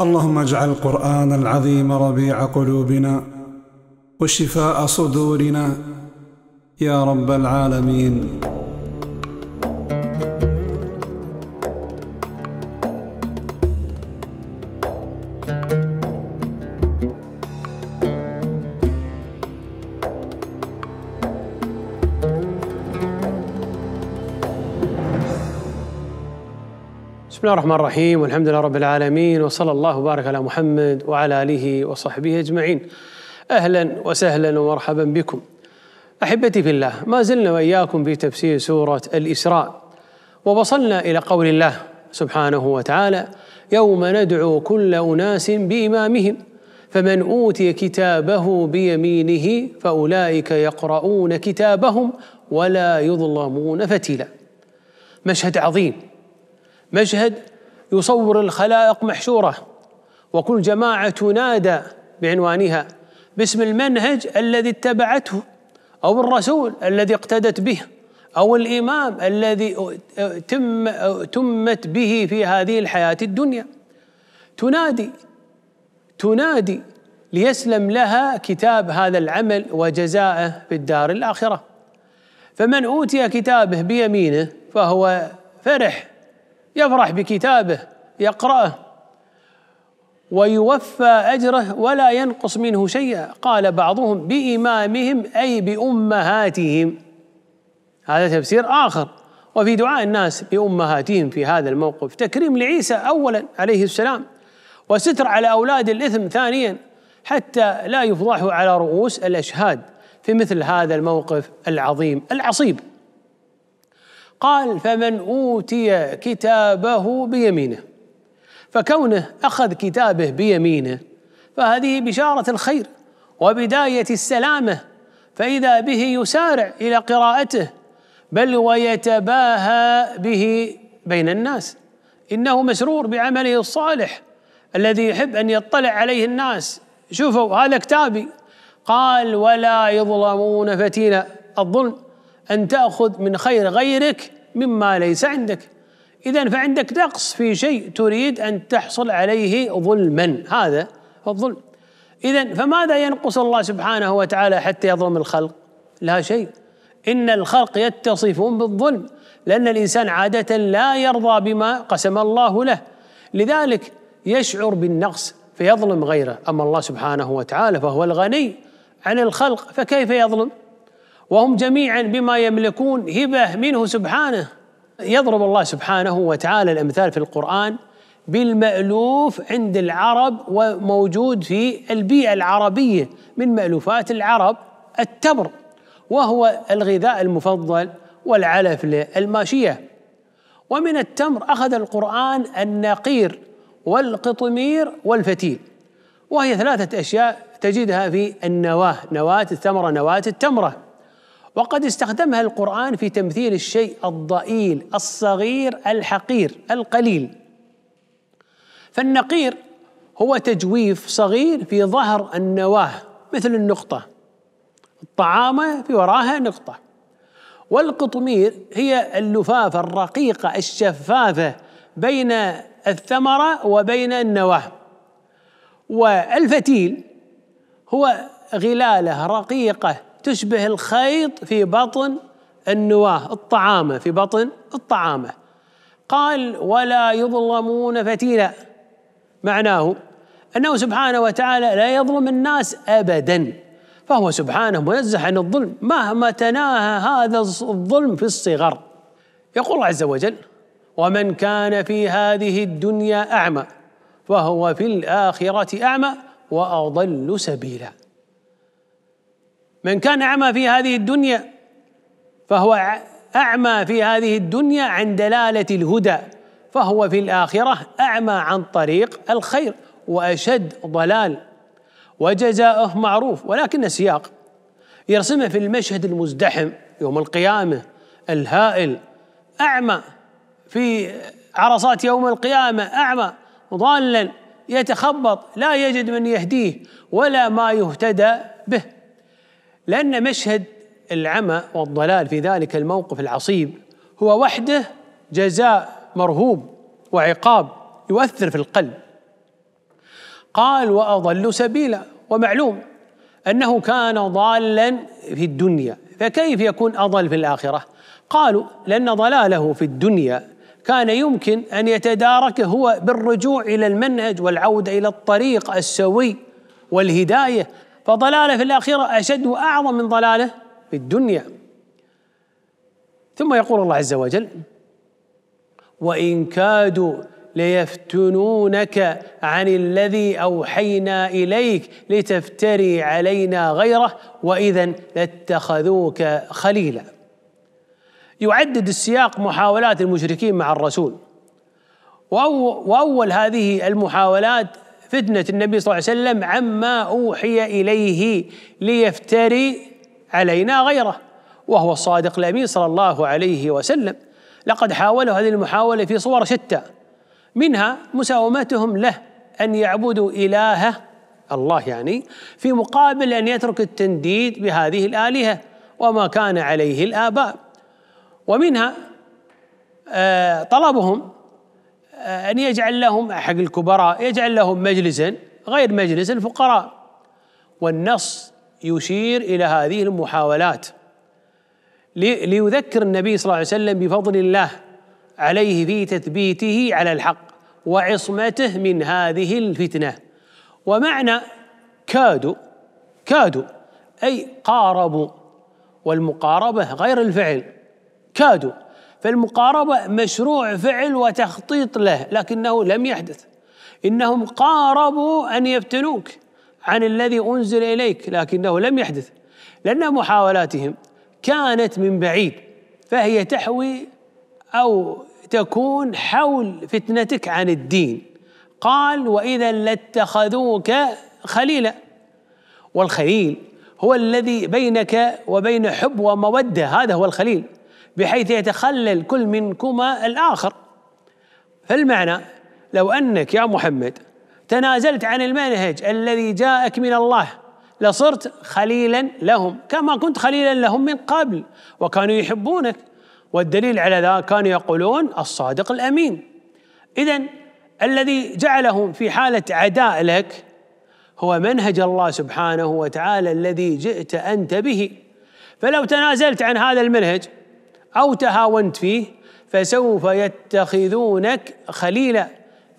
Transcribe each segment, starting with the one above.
اللهم اجعل القرآن العظيم ربيع قلوبنا وشفاء صدورنا يا رب العالمين بسم الله الرحمن الرحيم والحمد لله رب العالمين وصلى الله وبارك على محمد وعلى اله وصحبه اجمعين. اهلا وسهلا ومرحبا بكم. احبتي في الله ما زلنا واياكم في تفسير سوره الاسراء ووصلنا الى قول الله سبحانه وتعالى يوم ندعو كل اناس بامامهم فمن اوتي كتابه بيمينه فاولئك يقرؤون كتابهم ولا يظلمون فتيلا. مشهد عظيم مشهد يصور الخلائق محشوره وكل جماعه تنادى بعنوانها باسم المنهج الذي اتبعته او الرسول الذي اقتدت به او الامام الذي تم تمت به في هذه الحياه الدنيا تنادي تنادي ليسلم لها كتاب هذا العمل وجزاءه في الدار الاخره فمن اوتي كتابه بيمينه فهو فرح يفرح بكتابه يقرأه ويوفى أجره ولا ينقص منه شيئا قال بعضهم بإمامهم أي بأمهاتهم هذا تفسير آخر وفي دعاء الناس بأمهاتهم في هذا الموقف تكريم لعيسى أولا عليه السلام وستر على أولاد الإثم ثانيا حتى لا يفضحوا على رؤوس الأشهاد في مثل هذا الموقف العظيم العصيب قال فمن أوتي كتابه بيمينه فكونه أخذ كتابه بيمينه فهذه بشارة الخير وبداية السلامة فإذا به يسارع إلى قراءته بل ويتباهى به بين الناس إنه مسرور بعمله الصالح الذي يحب أن يطلع عليه الناس شوفوا هذا كتابي قال ولا يظلمون فتيلا الظلم أن تأخذ من خير غيرك مما ليس عندك إذا فعندك نقص في شيء تريد أن تحصل عليه ظلما هذا هو الظلم إذا فماذا ينقص الله سبحانه وتعالى حتى يظلم الخلق لا شيء إن الخلق يتصفون بالظلم لأن الإنسان عادة لا يرضى بما قسم الله له لذلك يشعر بالنقص فيظلم غيره أما الله سبحانه وتعالى فهو الغني عن الخلق فكيف يظلم وهم جميعا بما يملكون هبه منه سبحانه يضرب الله سبحانه وتعالى الامثال في القران بالمألوف عند العرب وموجود في البيئة العربية من مألوفات العرب التمر وهو الغذاء المفضل والعلف للماشية ومن التمر أخذ القرآن النقير والقطمير والفتيل وهي ثلاثة أشياء تجدها في النواة نواة الثمرة نواة التمرة وقد استخدمها القرآن في تمثيل الشيء الضئيل الصغير الحقير القليل فالنقير هو تجويف صغير في ظهر النواه مثل النقطة الطعامة في وراها نقطة والقطمير هي اللفافة الرقيقة الشفافة بين الثمرة وبين النواه والفتيل هو غلاله رقيقه تشبه الخيط في بطن النواه الطعامة في بطن الطعامة قال ولا يظلمون فتيلا معناه أنه سبحانه وتعالى لا يظلم الناس أبدا فهو سبحانه منزه عن الظلم مهما تناهى هذا الظلم في الصغر يقول الله عز وجل ومن كان في هذه الدنيا أعمى فهو في الآخرة أعمى وأضل سبيلا من كان أعمى في هذه الدنيا فهو أعمى في هذه الدنيا عن دلالة الهدى فهو في الآخرة أعمى عن طريق الخير وأشد ضلال وجزاؤه معروف ولكن السياق يرسمه في المشهد المزدحم يوم القيامة الهائل أعمى في عرصات يوم القيامة أعمى ضالا يتخبط لا يجد من يهديه ولا ما يهتدى به لأن مشهد العمى والضلال في ذلك الموقف العصيب هو وحده جزاء مرهوب وعقاب يؤثر في القلب قال وأضل سبيلا ومعلوم أنه كان ضالا في الدنيا فكيف يكون أضل في الآخرة قالوا لأن ضلاله في الدنيا كان يمكن أن يتداركه هو بالرجوع إلى المنهج والعودة إلى الطريق السوي والهداية فضلاله في الآخرة أشد وأعظم من ضلاله في الدنيا ثم يقول الله عز وجل وإن كادوا ليفتنونك عن الذي أوحينا إليك لتفتري علينا غيره وإذا لاتخذوك خليلا يعدد السياق محاولات المشركين مع الرسول وأول هذه المحاولات فتنة النبي صلى الله عليه وسلم عما أوحي إليه ليفتري علينا غيره وهو الصادق الأمين صلى الله عليه وسلم لقد حاولوا هذه المحاولة في صور شتى منها مساومتهم له أن يعبدوا إلهه الله يعني في مقابل أن يترك التنديد بهذه الآلهة وما كان عليه الآباء ومنها آه، طلبهم آه، أن يجعل لهم حق الكبراء يجعل لهم مجلسا غير مجلس الفقراء والنص يشير إلى هذه المحاولات ليذكر النبي صلى الله عليه وسلم بفضل الله عليه في تثبيته على الحق وعصمته من هذه الفتنة ومعنى كادوا كادوا أي قاربوا والمقاربة غير الفعل كادوا فالمقاربة مشروع فعل وتخطيط له لكنه لم يحدث إنهم قاربوا أن يفتنوك عن الذي أنزل إليك لكنه لم يحدث لأن محاولاتهم كانت من بعيد فهي تحوي أو تكون حول فتنتك عن الدين قال وإذا لاتخذوك خليلا والخليل هو الذي بينك وبين حب ومودة هذا هو الخليل بحيث يتخلل كل منكما الآخر فالمعنى لو أنك يا محمد تنازلت عن المنهج الذي جاءك من الله لصرت خليلا لهم كما كنت خليلا لهم من قبل وكانوا يحبونك والدليل على ذلك كانوا يقولون الصادق الامين اذا الذي جعلهم في حاله عداء لك هو منهج الله سبحانه وتعالى الذي جئت انت به فلو تنازلت عن هذا المنهج أو تهاونت فيه فسوف يتخذونك خليلا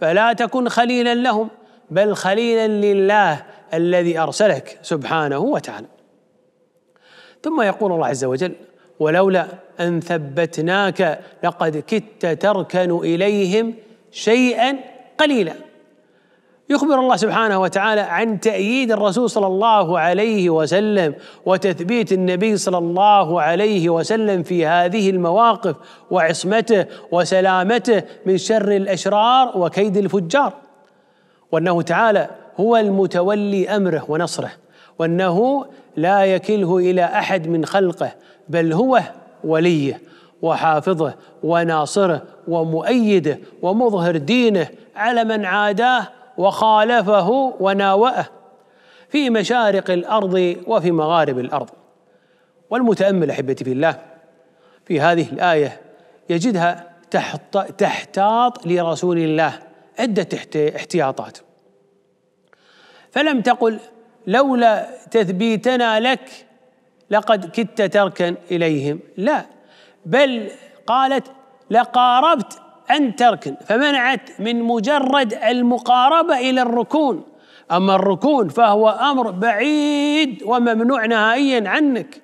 فلا تكن خليلا لهم بل خليلا لله الذي أرسلك سبحانه وتعالى ثم يقول الله عز وجل ولولا أن ثبتناك لقد كدت تركن إليهم شيئا قليلا يخبر الله سبحانه وتعالى عن تأييد الرسول صلى الله عليه وسلم وتثبيت النبي صلى الله عليه وسلم في هذه المواقف وعصمته وسلامته من شر الأشرار وكيد الفجار وأنه تعالى هو المتولي أمره ونصره وأنه لا يكله إلى أحد من خلقه بل هو وليه وحافظه وناصره ومؤيده ومظهر دينه على من عاداه وخالفه وناوأه في مشارق الأرض وفي مغارب الأرض والمتأمل أحبتي في الله في هذه الآية يجدها تحت تحتاط لرسول الله عدة احتياطات فلم تقل لولا تثبيتنا لك لقد كدت تركن إليهم لا بل قالت لقاربت أن ترك فمنعت من مجرد المقاربة إلى الركون أما الركون فهو أمر بعيد وممنوع نهائيا عنك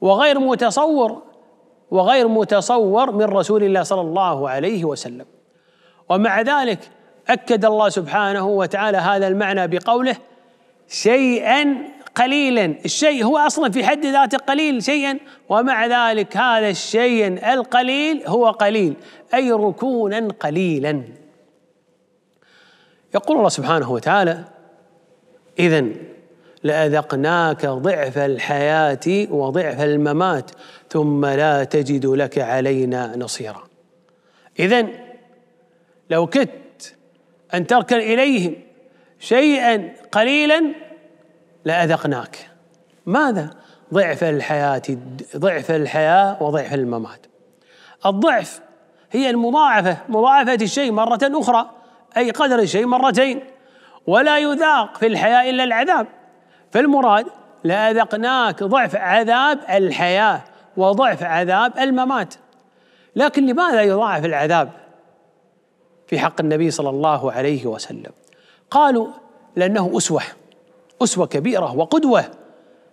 وغير متصور وغير متصور من رسول الله صلى الله عليه وسلم ومع ذلك أكد الله سبحانه وتعالى هذا المعنى بقوله شيئا قليلا الشيء هو أصلا في حد ذاته قليل شيئا ومع ذلك هذا الشيء القليل هو قليل أي ركونا قليلا يقول الله سبحانه وتعالى إذا لأذقناك ضعف الحياة وضعف الممات ثم لا تجد لك علينا نصيرا إذا لو كدت أن تركن إليهم شيئا قليلا لأذقناك ماذا؟ ضعف الحياة ضعف الحياة وضعف الممات الضعف هي المضاعفة مضاعفة الشيء مرة أخرى أي قدر الشيء مرتين ولا يذاق في الحياة إلا العذاب فالمراد لأذقناك ضعف عذاب الحياة وضعف عذاب الممات لكن لماذا يضاعف العذاب في حق النبي صلى الله عليه وسلم قالوا لأنه أسوة أسوة كبيرة وقدوة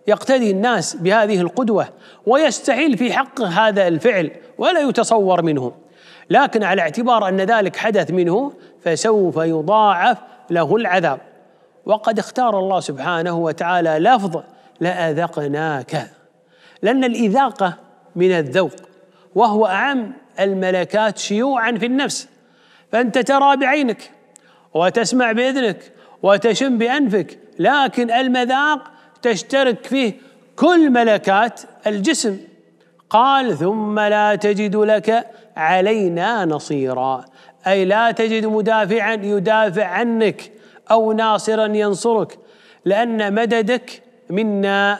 يقتدي الناس بهذه القدوة ويستحيل في حق هذا الفعل ولا يتصور منه لكن على اعتبار أن ذلك حدث منه فسوف يضاعف له العذاب وقد اختار الله سبحانه وتعالى لفظ لأذقناك لأن الإذاقة من الذوق وهو أعم الملكات شيوعا في النفس فأنت ترى بعينك وتسمع بإذنك وتشم بأنفك لكن المذاق تشترك فيه كل ملكات الجسم قال ثم لا تجد لك علينا نصيرا أي لا تجد مدافعا يدافع عنك أو ناصرا ينصرك لأن مددك منا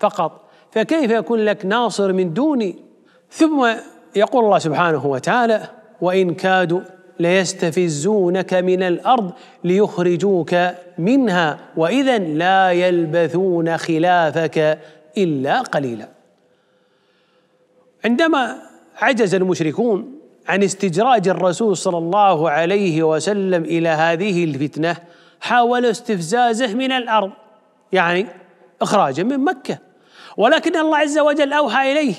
فقط فكيف يكون لك ناصر من دوني ثم يقول الله سبحانه وتعالى وإن كادوا ليستفزونك من الارض ليخرجوك منها واذا لا يلبثون خلافك الا قليلا عندما عجز المشركون عن استجراج الرسول صلى الله عليه وسلم الى هذه الفتنه حاولوا استفزازه من الارض يعني اخراجه من مكه ولكن الله عز وجل اوحى اليه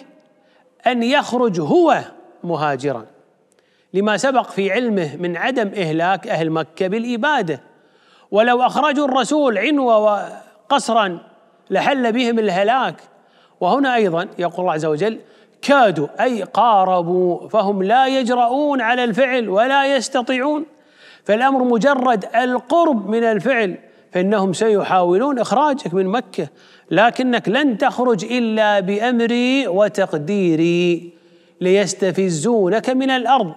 ان يخرج هو مهاجرا لما سبق في علمه من عدم إهلاك أهل مكة بالإبادة ولو أخرجوا الرسول عنوة وقصرا لحل بهم الهلاك وهنا أيضا يقول الله عز وجل كادوا أي قاربوا فهم لا يجرؤون على الفعل ولا يستطيعون فالأمر مجرد القرب من الفعل فإنهم سيحاولون إخراجك من مكة لكنك لن تخرج إلا بأمري وتقديري ليستفزونك من الأرض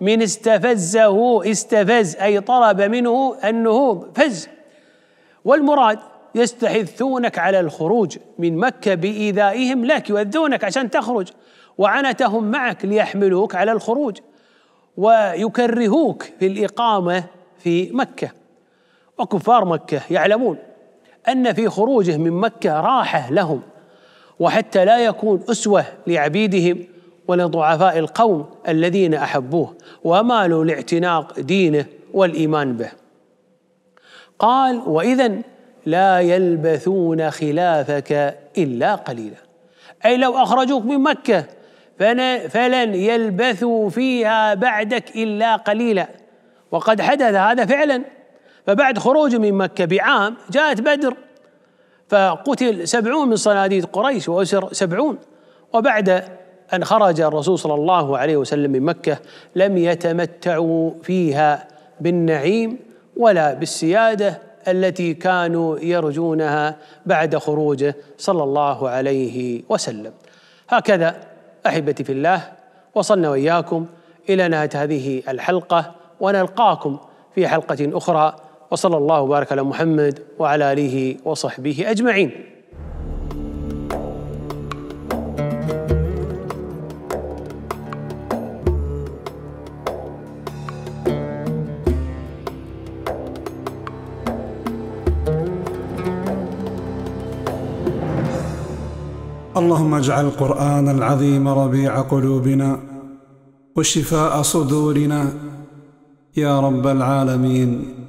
من استفزه استفز أي طلب منه أنه فز والمراد يستحثونك على الخروج من مكة بإيذائهم لك يؤذونك عشان تخرج وعنتهم معك ليحملوك على الخروج ويكرهوك في الإقامة في مكة وكفار مكة يعلمون أن في خروجه من مكة راحة لهم وحتى لا يكون أسوة لعبيدهم ولضعفاء القوم الذين احبوه ومالوا لاعتناق دينه والايمان به قال واذا لا يلبثون خلافك الا قليلا اي لو اخرجوك من مكه فلن يلبثوا فيها بعدك الا قليلا وقد حدث هذا فعلا فبعد خروجه من مكه بعام جاءت بدر فقتل سبعون من صناديد قريش وأسر سبعون وبعد أن خرج الرسول صلى الله عليه وسلم من مكة لم يتمتعوا فيها بالنعيم ولا بالسيادة التي كانوا يرجونها بعد خروجه صلى الله عليه وسلم هكذا أحبتي في الله وصلنا وإياكم إلى نهاية هذه الحلقة ونلقاكم في حلقة أخرى وصلى الله وبارك على محمد وعلى آله وصحبه أجمعين اللهم اجعل القرآن العظيم ربيع قلوبنا وشفاء صدورنا يا رب العالمين